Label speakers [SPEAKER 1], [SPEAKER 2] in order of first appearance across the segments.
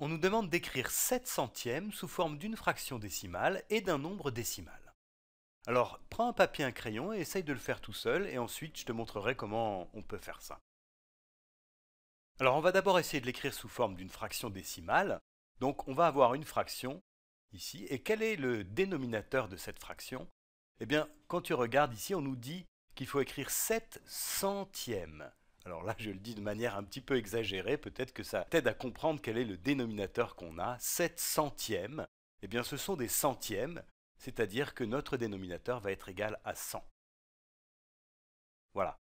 [SPEAKER 1] on nous demande d'écrire 7 centièmes sous forme d'une fraction décimale et d'un nombre décimal. Alors, prends un papier, un crayon et essaye de le faire tout seul, et ensuite je te montrerai comment on peut faire ça. Alors, on va d'abord essayer de l'écrire sous forme d'une fraction décimale. Donc, on va avoir une fraction ici, et quel est le dénominateur de cette fraction Eh bien, quand tu regardes ici, on nous dit qu'il faut écrire 7 centièmes. Alors là, je le dis de manière un petit peu exagérée, peut-être que ça t'aide à comprendre quel est le dénominateur qu'on a. 7 centièmes, eh bien ce sont des centièmes, c'est-à-dire que notre dénominateur va être égal à 100. Voilà.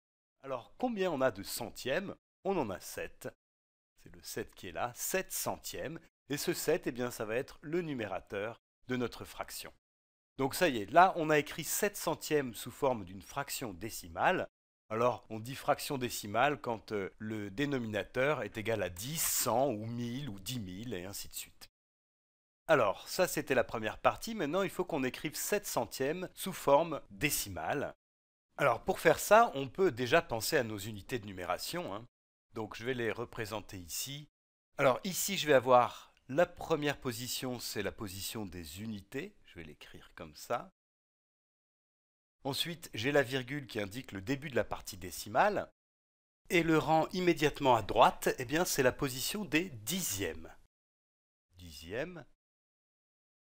[SPEAKER 1] Alors combien on a de centièmes On en a 7. C'est le 7 qui est là, 7 centièmes. Et ce 7, eh bien ça va être le numérateur de notre fraction. Donc ça y est, là on a écrit 7 centièmes sous forme d'une fraction décimale. Alors, on dit fraction décimale quand euh, le dénominateur est égal à 10, 100 ou 1000 ou 10 000 et ainsi de suite. Alors, ça c'était la première partie, maintenant il faut qu'on écrive 7 centièmes sous forme décimale. Alors pour faire ça, on peut déjà penser à nos unités de numération. Hein. Donc je vais les représenter ici. Alors ici je vais avoir la première position, c'est la position des unités. Je vais l'écrire comme ça. Ensuite, j'ai la virgule qui indique le début de la partie décimale. Et le rang immédiatement à droite, eh bien, c'est la position des dixièmes. Dixièmes.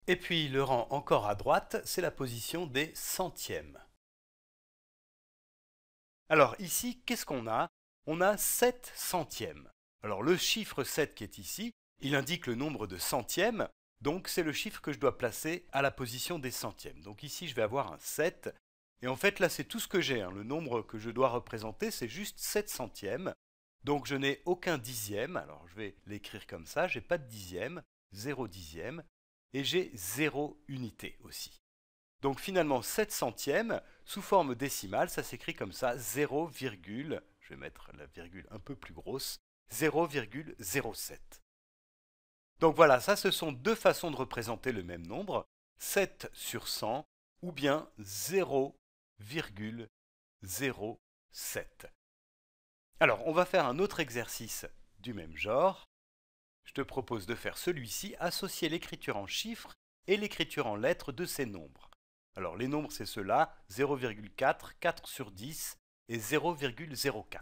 [SPEAKER 1] Et puis le rang encore à droite, c'est la position des centièmes. Alors ici, qu'est-ce qu'on a On a 7 centièmes. Alors le chiffre 7 qui est ici, il indique le nombre de centièmes, donc c'est le chiffre que je dois placer à la position des centièmes. Donc ici, je vais avoir un 7 et en fait, là, c'est tout ce que j'ai. Hein. Le nombre que je dois représenter, c'est juste 7 centièmes. Donc je n'ai aucun dixième. Alors je vais l'écrire comme ça. n'ai pas de dixième, 0 dixième. Et j'ai 0 unité aussi. Donc finalement, 7 centièmes, sous forme décimale, ça s'écrit comme ça, 0, je vais mettre la virgule un peu plus grosse, 0,07. Donc voilà, ça ce sont deux façons de représenter le même nombre, 7 sur 100 ou bien 0 0,07. Alors, on va faire un autre exercice du même genre. Je te propose de faire celui-ci, associer l'écriture en chiffres et l'écriture en lettres de ces nombres. Alors, les nombres, c'est ceux-là, 0,4, 4 sur 10 et 0,04.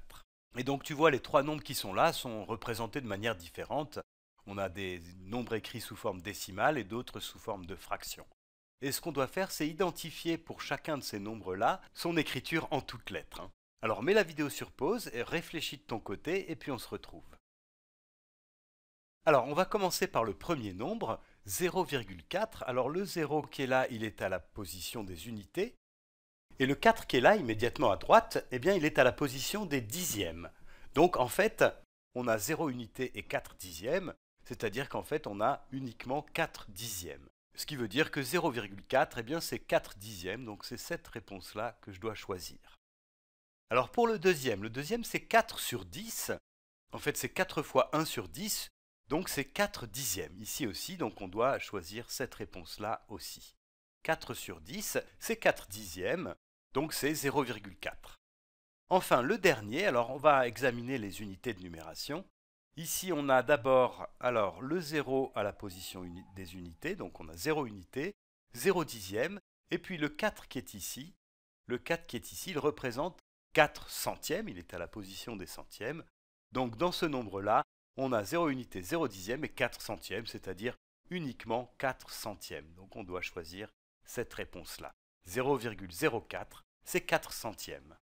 [SPEAKER 1] Et donc, tu vois, les trois nombres qui sont là sont représentés de manière différente. On a des nombres écrits sous forme décimale et d'autres sous forme de fraction. Et ce qu'on doit faire, c'est identifier pour chacun de ces nombres-là son écriture en toutes lettres. Hein. Alors mets la vidéo sur pause et réfléchis de ton côté et puis on se retrouve. Alors on va commencer par le premier nombre, 0,4. Alors le 0 qui est là, il est à la position des unités. Et le 4 qui est là, immédiatement à droite, eh bien il est à la position des dixièmes. Donc en fait, on a 0 unité et 4 dixièmes, c'est-à-dire qu'en fait on a uniquement 4 dixièmes. Ce qui veut dire que 0,4, eh bien c'est 4 dixièmes, donc c'est cette réponse-là que je dois choisir. Alors pour le deuxième, le deuxième c'est 4 sur 10. En fait c'est 4 fois 1 sur 10, donc c'est 4 dixièmes. Ici aussi, donc on doit choisir cette réponse-là aussi. 4 sur 10, c'est 4 dixièmes, donc c'est 0,4. Enfin, le dernier, alors on va examiner les unités de numération. Ici, on a d'abord alors le 0 à la position des unités, donc on a 0 unité, 0 dixième, et puis le 4 qui est ici. Le 4 qui est ici, il représente 4 centièmes, il est à la position des centièmes. Donc dans ce nombre-là, on a 0 unité, 0 dixième et 4 centièmes, c'est-à-dire uniquement 4 centièmes. Donc on doit choisir cette réponse-là. 0,04, c'est 4 centièmes.